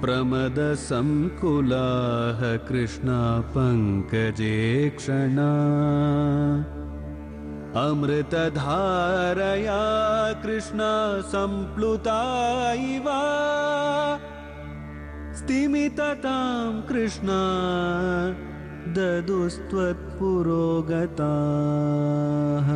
प्रमद कृष्णा पङ्कजे क्षणा अमृतधारया कृष्णा सम्प्लुता इव स्तिमिततां कृष्ण ददुस्त्वत्पुरोगताः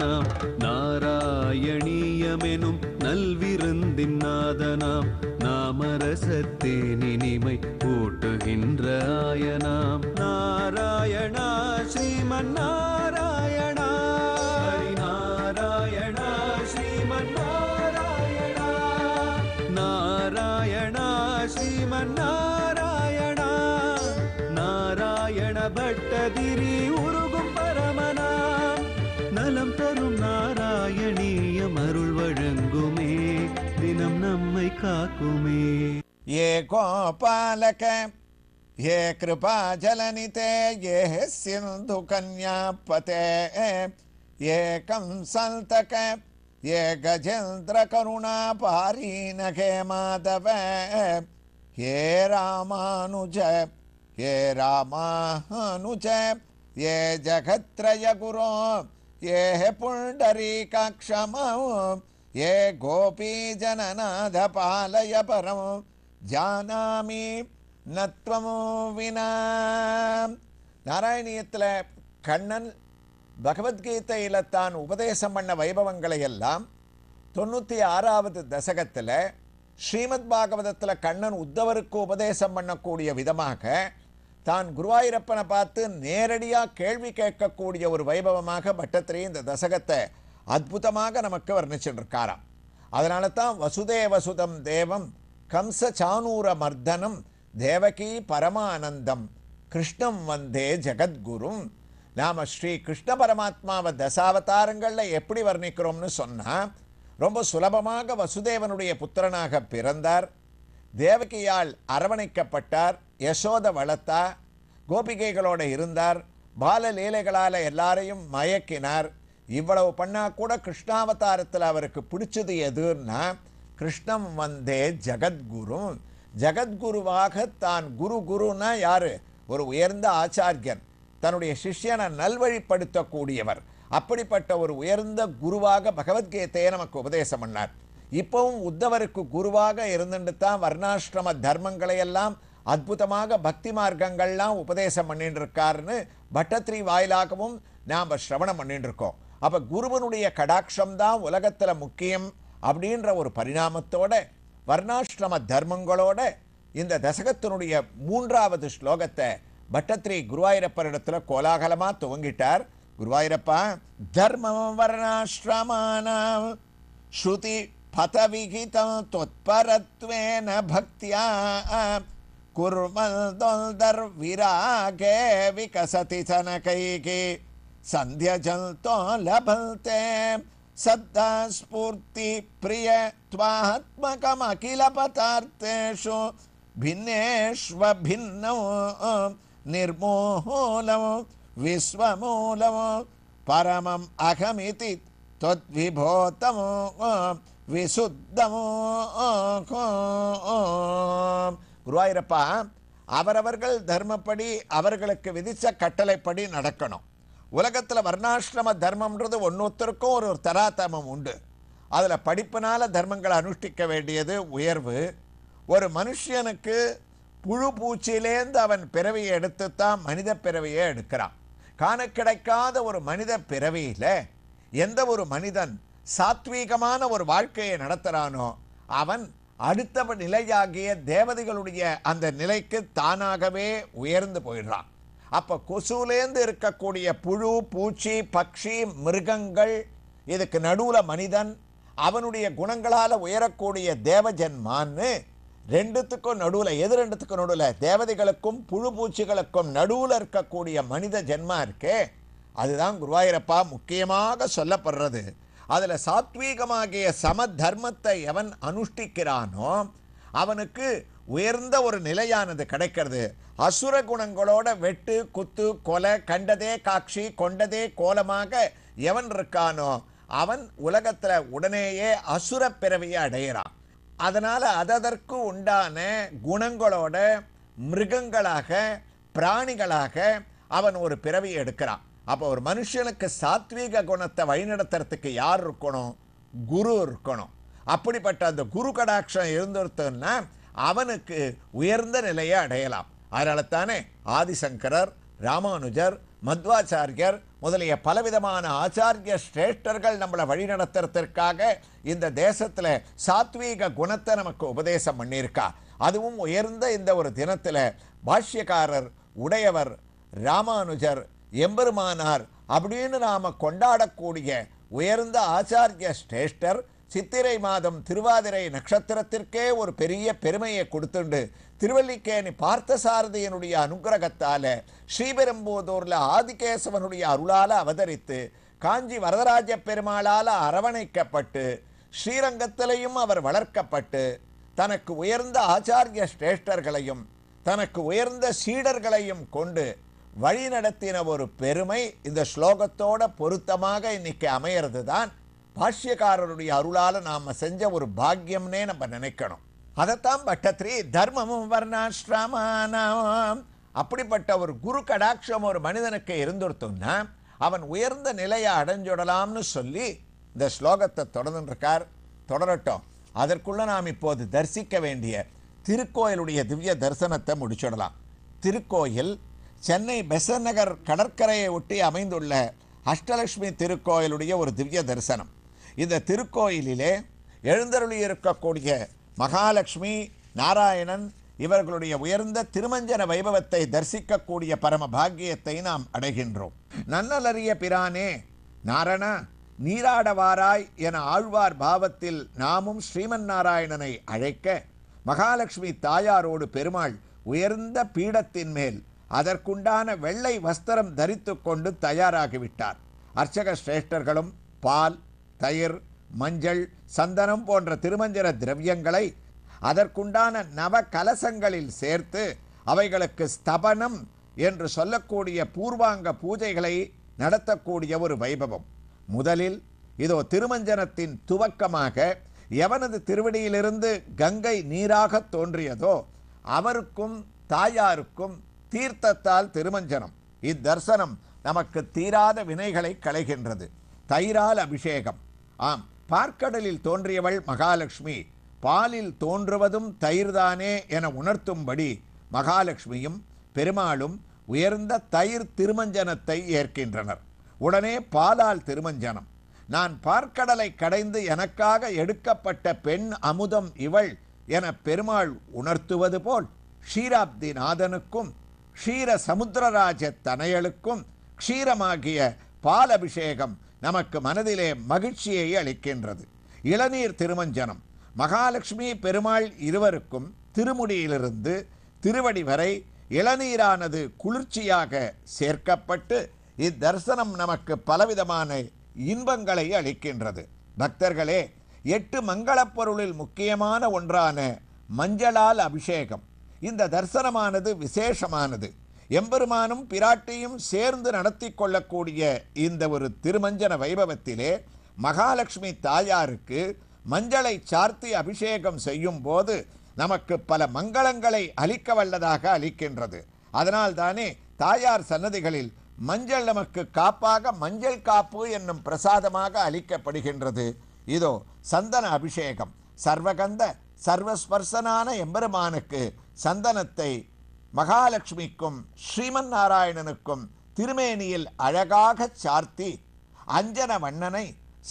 நாதனாம் நாராயணியமெனும் நல்விருந்தின் நாதனாம் நாமரசத்தே நினிமை கூட்டுகின்ற நாராயணா ஸ்ரீமன் நாராயணா நாராயணா ஸ்ரீமன் நாராயணா நாராயணா ஸ்ரீமன் நாராயணா நாராயண பட்டதிரி உரு நலம் தரும் நாராயணியம் அருள் வழங்குமே தினம் நம்மை காக்குமே ஏ கோபாலக ये पते ये सिन्धुकन्यापते ये कंसन्तक ये गजेन्द्रकरुणापारीनघे माधव ये रामानुज ये रामानुज ये जगत्रयगुरो ஏ पुण्डरीकक्षमौ ये गोपीजननाथपालय परं जानामि ஜானாமி நத்வமோ வினா நாராயணியத்தில் கண்ணன் பகவத்கீதையில் தான் உபதேசம் பண்ண வைபவங்களை எல்லாம் தொண்ணூற்றி ஆறாவது தசகத்தில் ஸ்ரீமத் பாகவதத்தில் கண்ணன் உத்தவருக்கு உபதேசம் பண்ணக்கூடிய விதமாக தான் குருவாயூரப்பனை பார்த்து நேரடியாக கேள்வி கேட்கக்கூடிய ஒரு வைபவமாக பட்டத்திரி இந்த தசகத்தை அற்புதமாக நமக்கு வர்ணிச்சுட்டு இருக்காராம் அதனால தான் வசுதேவசுதம் தேவம் கம்ச சானூர மர்தனம் தேவகி பரமானந்தம் கிருஷ்ணம் வந்தே ஜெகத்குரும் நாம் ஸ்ரீ கிருஷ்ண பரமாத்மாவை தசாவதாரங்களில் எப்படி வர்ணிக்கிறோம்னு சொன்னால் ரொம்ப சுலபமாக வசுதேவனுடைய புத்திரனாக பிறந்தார் தேவகியால் அரவணைக்கப்பட்டார் யசோத வளர்த்தா கோபிகைகளோடு இருந்தார் பால லீலைகளால் எல்லாரையும் மயக்கினார் இவ்வளவு பண்ணா கூட கிருஷ்ணாவதாரத்தில் அவருக்கு பிடிச்சது எதுன்னா கிருஷ்ணம் வந்தே ஜகத்குரு ஜகத்குருவாக தான் குரு குருன்னா யார் ஒரு உயர்ந்த ஆச்சாரியன் தன்னுடைய சிஷ்யனை நல்வழிப்படுத்தக்கூடியவர் அப்படிப்பட்ட ஒரு உயர்ந்த குருவாக பகவத்கீதையை நமக்கு உபதேசம் பண்ணார் இப்பவும் உத்தவருக்கு குருவாக இருந்துட்டு தான் வர்ணாசிரம தர்மங்களை எல்லாம் அற்புதமாக பக்தி மார்க்கங்கள்லாம் உபதேசம் பண்ணிட்டு இருக்காருன்னு பட்டத்ரி வாயிலாகவும் நாம் ஸ்ரவணம் பண்ணிட்டு இருக்கோம் அப்போ குருவனுடைய கடாட்சம் தான் உலகத்தில் முக்கியம் அப்படின்ற ஒரு பரிணாமத்தோட வர்ணாசிரம தர்மங்களோட இந்த தசகத்தினுடைய மூன்றாவது ஸ்லோகத்தை பட்டத்ரி குருவாயிரப்பர் இடத்துல கோலாகலமாக துவங்கிட்டார் குருவாயிரப்பா தர்மம் வர்ணாசிரமான ஸ்ருதி पथविहितं भक्त्या कुर्वन्दोल्दर्विरागे विकसति जनकैके सन्ध्यजल्तो लभन्ते सद्दा स्फूर्तिप्रिय भिन्नेष्व भिन्नौ निर्मूलौ विश्वमूलौ परमम् अहमिति त्वद्विभोतमो விசுத்தமோ குருவாயிரப்பா அவரவர்கள் தர்மப்படி அவர்களுக்கு விதித்த கட்டளைப்படி நடக்கணும் உலகத்தில் வர்ணாசிரம தர்மம்ன்றது ஒன்னொருத்தருக்கும் ஒரு ஒரு தராதமம் உண்டு அதில் படிப்பினால் தர்மங்களை அனுஷ்டிக்க வேண்டியது உயர்வு ஒரு மனுஷியனுக்கு புழு பூச்சியிலேருந்து அவன் பிறவியை எடுத்து தான் மனித பிறவியை எடுக்கிறான் காண கிடைக்காத ஒரு மனித பிறவியில் எந்த ஒரு மனிதன் சாத்வீகமான ஒரு வாழ்க்கையை நடத்துகிறானோ அவன் அடுத்த நிலையாகிய தேவதைகளுடைய அந்த நிலைக்கு தானாகவே உயர்ந்து போயிடுறான் அப்போ கொசுலேருந்து இருக்கக்கூடிய புழு பூச்சி பக்ஷி மிருகங்கள் இதுக்கு நடுவில் மனிதன் அவனுடைய குணங்களால் உயரக்கூடிய தேவஜன்மான்னு ரெண்டுத்துக்கும் நடுவில் எது ரெண்டுத்துக்கும் நடுவில் தேவதைகளுக்கும் புழு பூச்சிகளுக்கும் நடுவில் இருக்கக்கூடிய மனித ஜென்மா இருக்கே அதுதான் குருவாயிரப்பா முக்கியமாக சொல்லப்படுறது அதில் சாத்வீகமாகிய சமதர்மத்தை எவன் அனுஷ்டிக்கிறானோ அவனுக்கு உயர்ந்த ஒரு நிலையானது கிடைக்கிறது அசுர குணங்களோட வெட்டு குத்து கொலை கண்டதே காட்சி கொண்டதே கோலமாக எவன் இருக்கானோ அவன் உலகத்தில் உடனேயே அசுர பிறவியை அடையிறான் அதனால் அதற்கு உண்டான குணங்களோட மிருகங்களாக பிராணிகளாக அவன் ஒரு பிறவி எடுக்கிறான் அப்போ ஒரு மனுஷனுக்கு சாத்வீக குணத்தை வழிநடத்துறதுக்கு யார் இருக்கணும் குரு இருக்கணும் அப்படிப்பட்ட அந்த குரு கடாட்சம் இருந்திருத்தன்னா அவனுக்கு உயர்ந்த நிலையை அடையலாம் அதனால தானே ஆதிசங்கரர் ராமானுஜர் மத்வாச்சாரியர் முதலிய பலவிதமான ஆச்சாரிய ஸ்ரேஷ்டர்கள் நம்மளை வழிநடத்துறதற்காக இந்த தேசத்தில் சாத்வீக குணத்தை நமக்கு உபதேசம் பண்ணியிருக்கா அதுவும் உயர்ந்த இந்த ஒரு தினத்தில் பாஷ்யக்காரர் உடையவர் ராமானுஜர் எம்பெருமானார் அப்படின்னு நாம் கொண்டாடக்கூடிய உயர்ந்த ஆச்சாரிய ஸ்ரேஷ்டர் சித்திரை மாதம் திருவாதிரை நட்சத்திரத்திற்கே ஒரு பெரிய பெருமையை கொடுத்துண்டு திருவல்லிக்கேணி பார்த்தசாரதியனுடைய அனுகிரகத்தால் ஸ்ரீபெரும்போதூரில் ஆதிகேசவனுடைய அருளால் அவதரித்து காஞ்சி வரதராஜ பெருமாளால் அரவணைக்கப்பட்டு ஸ்ரீரங்கத்திலையும் அவர் வளர்க்கப்பட்டு தனக்கு உயர்ந்த ஆச்சாரிய ஸ்ரேஷ்டர்களையும் தனக்கு உயர்ந்த சீடர்களையும் கொண்டு வழி நடத்தின ஒரு பெருமை இந்த ஸ்லோகத்தோட பொருத்தமாக இன்னைக்கு அமையிறது தான் பாஷ்யக்காரருடைய அருளால் நாம் செஞ்ச ஒரு பாக்கியம்னே நம்ம நினைக்கணும் அதைத்தான் பட்டத்ரி தர்மமும் வர்ணாஸ்ராமானாம் அப்படிப்பட்ட ஒரு குரு கடாட்சம் ஒரு மனிதனுக்கு இருந்துருத்தோம்னா அவன் உயர்ந்த நிலையை அடைஞ்சுடலாம்னு சொல்லி இந்த ஸ்லோகத்தை தொடர்ந்துருக்கார் தொடரட்டும் அதற்குள்ளே நாம் இப்போது தரிசிக்க வேண்டிய திருக்கோயிலுடைய திவ்ய தரிசனத்தை முடிச்சுடலாம் திருக்கோயில் சென்னை பெசர் நகர் கடற்கரையை ஒட்டி அமைந்துள்ள அஷ்டலட்சுமி திருக்கோயிலுடைய ஒரு திவ்ய தரிசனம் இந்த திருக்கோயிலிலே எழுந்தருளி இருக்கக்கூடிய மகாலட்சுமி நாராயணன் இவர்களுடைய உயர்ந்த திருமஞ்சன வைபவத்தை தரிசிக்கக்கூடிய பரம பாக்கியத்தை நாம் அடைகின்றோம் நன்னலறிய பிரானே நாரணா நீராடவாராய் என ஆழ்வார் பாவத்தில் நாமும் ஸ்ரீமன் நாராயணனை அழைக்க மகாலட்சுமி தாயாரோடு பெருமாள் உயர்ந்த பீடத்தின் மேல் அதற்குண்டான வெள்ளை வஸ்திரம் தரித்து கொண்டு தயாராகிவிட்டார் அர்ச்சக சிரேஷ்டர்களும் பால் தயிர் மஞ்சள் சந்தனம் போன்ற திருமஞ்சர திரவியங்களை அதற்குண்டான நவ கலசங்களில் சேர்த்து அவைகளுக்கு ஸ்தபனம் என்று சொல்லக்கூடிய பூர்வாங்க பூஜைகளை நடத்தக்கூடிய ஒரு வைபவம் முதலில் இதோ திருமஞ்சனத்தின் துவக்கமாக எவனது திருவடியிலிருந்து கங்கை நீராக தோன்றியதோ அவருக்கும் தாயாருக்கும் தீர்த்தத்தால் திருமஞ்சனம் இத்தர்சனம் நமக்கு தீராத வினைகளை களைகின்றது தைரால் அபிஷேகம் ஆம் பார்க்கடலில் தோன்றியவள் மகாலட்சுமி பாலில் தோன்றுவதும் தயிர்தானே என உணர்த்தும்படி மகாலட்சுமியும் பெருமாளும் உயர்ந்த தயிர் திருமஞ்சனத்தை ஏற்கின்றனர் உடனே பாலால் திருமஞ்சனம் நான் பார்க்கடலை கடைந்து எனக்காக எடுக்கப்பட்ட பெண் அமுதம் இவள் என பெருமாள் உணர்த்துவது போல் ஷீராப்தி நாதனுக்கும் க்ஷீர சமுத்திரராஜ தனையலுக்கும் க்ஷீரமாகிய பால் அபிஷேகம் நமக்கு மனதிலே மகிழ்ச்சியை அளிக்கின்றது இளநீர் திருமஞ்சனம் மகாலட்சுமி பெருமாள் இருவருக்கும் திருமுடியிலிருந்து திருவடி வரை இளநீரானது குளிர்ச்சியாக சேர்க்கப்பட்டு இத்தரிசனம் நமக்கு பலவிதமான இன்பங்களை அளிக்கின்றது பக்தர்களே எட்டு மங்களப் பொருளில் முக்கியமான ஒன்றான மஞ்சளால் அபிஷேகம் இந்த தரிசனமானது விசேஷமானது எம்பெருமானும் பிராட்டியும் சேர்ந்து நடத்தி கொள்ளக்கூடிய இந்த ஒரு திருமஞ்சன வைபவத்திலே மகாலட்சுமி தாயாருக்கு மஞ்சளை சார்த்தி அபிஷேகம் செய்யும் போது நமக்கு பல மங்களங்களை அளிக்க வல்லதாக அளிக்கின்றது அதனால்தானே தாயார் சன்னதிகளில் மஞ்சள் நமக்கு காப்பாக மஞ்சள் காப்பு என்னும் பிரசாதமாக அளிக்கப்படுகின்றது இதோ சந்தன அபிஷேகம் சர்வகந்த சர்வஸ்பர்சனான எம்பெருமானுக்கு சந்தனத்தை மகாலட்சுமிக்கும் ஸ்ரீமன் நாராயணனுக்கும் திருமேனியில் அழகாக சார்த்தி அஞ்சன வண்ணனை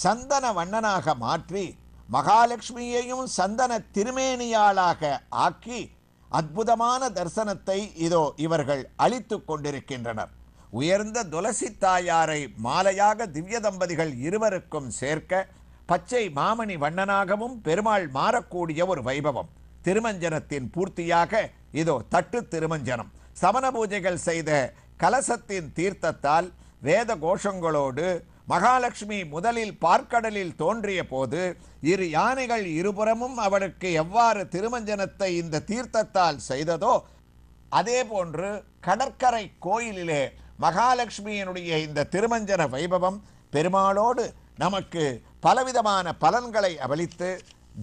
சந்தன வண்ணனாக மாற்றி மகாலட்சுமியையும் சந்தன திருமேனியாளாக ஆக்கி அற்புதமான தரிசனத்தை இதோ இவர்கள் அளித்து கொண்டிருக்கின்றனர் உயர்ந்த துளசி தாயாரை மாலையாக திவ்ய தம்பதிகள் இருவருக்கும் சேர்க்க பச்சை மாமணி வண்ணனாகவும் பெருமாள் மாறக்கூடிய ஒரு வைபவம் திருமஞ்சனத்தின் பூர்த்தியாக இதோ தட்டு திருமஞ்சனம் சமண பூஜைகள் செய்த கலசத்தின் தீர்த்தத்தால் வேத கோஷங்களோடு மகாலட்சுமி முதலில் பார்க்கடலில் தோன்றிய போது இரு யானைகள் இருபுறமும் அவளுக்கு எவ்வாறு திருமஞ்சனத்தை இந்த தீர்த்தத்தால் செய்ததோ அதே போன்று கடற்கரை கோயிலிலே மகாலட்சுமியினுடைய இந்த திருமஞ்சன வைபவம் பெருமாளோடு நமக்கு பலவிதமான பலன்களை அவளித்து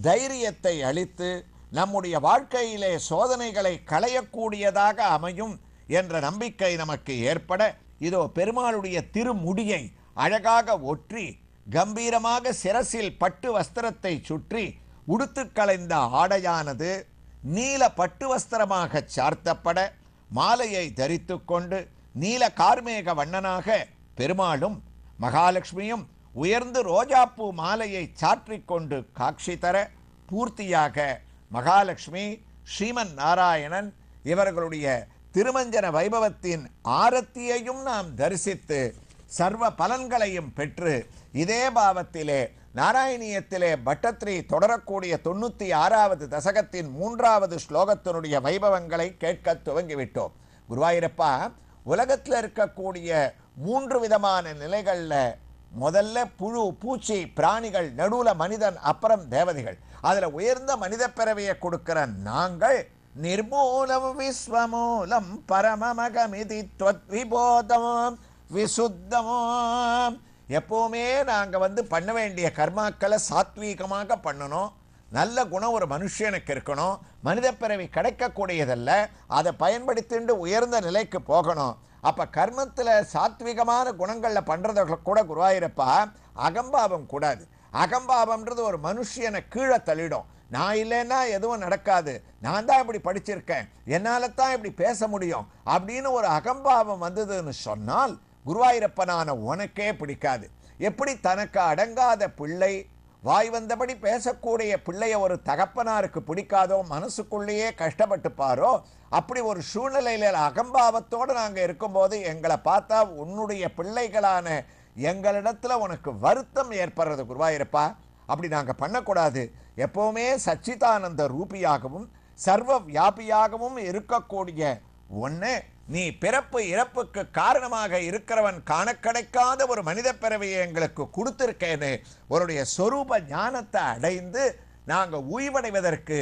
தைரியத்தை அளித்து நம்முடைய வாழ்க்கையிலே சோதனைகளை களையக்கூடியதாக அமையும் என்ற நம்பிக்கை நமக்கு ஏற்பட இதோ பெருமாளுடைய திருமுடியை அழகாக ஒற்றி கம்பீரமாக சிரசில் பட்டு வஸ்திரத்தை சுற்றி உடுத்து கலைந்த ஆடையானது நீல பட்டு வஸ்திரமாக சார்த்தப்பட மாலையை தரித்து கொண்டு நீல கார்மேக வண்ணனாக பெருமாளும் மகாலட்சுமியும் உயர்ந்து ரோஜாப்பூ மாலையை சாற்றிக்கொண்டு காட்சி தர பூர்த்தியாக மகாலட்சுமி ஸ்ரீமன் நாராயணன் இவர்களுடைய திருமஞ்சன வைபவத்தின் ஆரத்தியையும் நாம் தரிசித்து சர்வ பலன்களையும் பெற்று இதே பாவத்திலே நாராயணியத்திலே பட்டத்ரி தொடரக்கூடிய தொண்ணூற்றி ஆறாவது தசகத்தின் மூன்றாவது ஸ்லோகத்தினுடைய வைபவங்களை கேட்க துவங்கிவிட்டோம் குருவாயிரப்பா உலகத்தில் இருக்கக்கூடிய மூன்று விதமான நிலைகளில் முதல்ல புழு பூச்சி பிராணிகள் நடுவில் மனிதன் அப்புறம் தேவதைகள் அதில் உயர்ந்த மனித பிறவியை கொடுக்கிற நாங்கள் நிர்மூலம் விஸ்வமூலம் பரமமகமிதி விபோதமும் விசுத்தமும் எப்போவுமே நாங்கள் வந்து பண்ண வேண்டிய கர்மாக்களை சாத்வீகமாக பண்ணணும் நல்ல குணம் ஒரு மனுஷனுக்கு இருக்கணும் மனித பிறவி கிடைக்கக்கூடியதல்ல அதை பயன்படுத்திட்டு உயர்ந்த நிலைக்கு போகணும் அப்போ கர்மத்தில் சாத்விகமான குணங்களில் பண்ணுறத கூட குருவாயிருப்பா அகம்பாவம் கூடாது அகம்பாவம்ன்றது ஒரு மனுஷியனை கீழே தள்ளிடும் நான் இல்லைன்னா எதுவும் நடக்காது நான் தான் இப்படி படிச்சிருக்கேன் என்னால் தான் இப்படி பேச முடியும் அப்படின்னு ஒரு அகம்பாவம் வந்ததுன்னு சொன்னால் குருவாயிரப்பனான உனக்கே பிடிக்காது எப்படி தனக்கு அடங்காத பிள்ளை வாய் வந்தபடி பேசக்கூடிய பிள்ளைய ஒரு தகப்பனாருக்கு பிடிக்காதோ மனசுக்குள்ளேயே கஷ்டப்பட்டுப்பாரோ அப்படி ஒரு சூழ்நிலையில் அகம்பாவத்தோடு நாங்கள் இருக்கும்போது எங்களை பார்த்தா உன்னுடைய பிள்ளைகளான எங்களிடத்தில் உனக்கு வருத்தம் ஏற்படுறது குருவாயிருப்பா அப்படி நாங்கள் பண்ணக்கூடாது எப்போவுமே சச்சிதானந்த ரூபியாகவும் சர்வ வியாபியாகவும் இருக்கக்கூடிய ஒன்று நீ பிறப்பு இறப்புக்கு காரணமாக இருக்கிறவன் காண கிடைக்காத ஒரு மனித பிறவியை எங்களுக்கு கொடுத்துருக்கேன்னு உன்னுடைய சொரூப ஞானத்தை அடைந்து நாங்கள் உய்வடைவதற்கு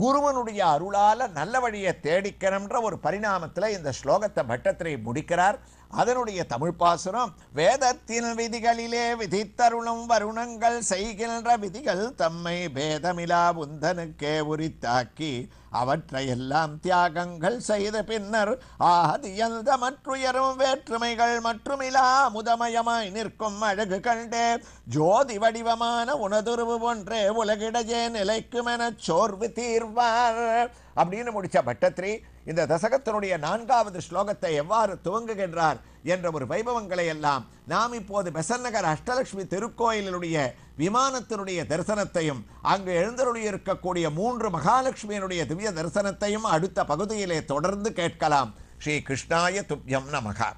குருவனுடைய அருளால் நல்ல வழியை தேடிக்கிறோம்ன்ற ஒரு பரிணாமத்தில் இந்த ஸ்லோகத்தை பட்டத்திரை முடிக்கிறார் அதனுடைய தமிழ் பாசுரம் வேதத்தின் விதிகளிலே விதித்தருளும் வருணங்கள் செய்கின்ற விதிகள் தம்மை பேதமிலா உந்தனுக்கே உரித்தாக்கி அவற்றையெல்லாம் தியாகங்கள் செய்த பின்னர் ஆதியல் தமற்றுயரும் வேற்றுமைகள் மட்டுமிலா முதமயமாய் நிற்கும் அழகு கண்டே ஜோதி வடிவமான உணதுருவு ஒன்றே உலகிடையே நிலைக்குமெனச் சோர்வு தீர்வார் அப்படின்னு முடிச்ச பட்டத்ரி இந்த தசகத்தினுடைய நான்காவது ஸ்லோகத்தை எவ்வாறு துவங்குகின்றார் என்ற ஒரு வைபவங்களை எல்லாம் நாம் இப்போது பெசன்னகர் அஷ்டலட்சுமி திருக்கோயிலினுடைய விமானத்தினுடைய தரிசனத்தையும் அங்கு எழுந்தருளியிருக்கக்கூடிய மூன்று மகாலட்சுமியினுடைய திவ்ய தரிசனத்தையும் அடுத்த பகுதியிலே தொடர்ந்து கேட்கலாம் ஸ்ரீ கிருஷ்ணாய துப்யம் நமகா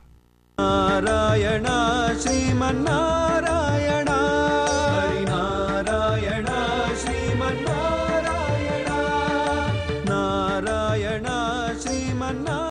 நாராயணா ஸ்ரீமன் நாராயண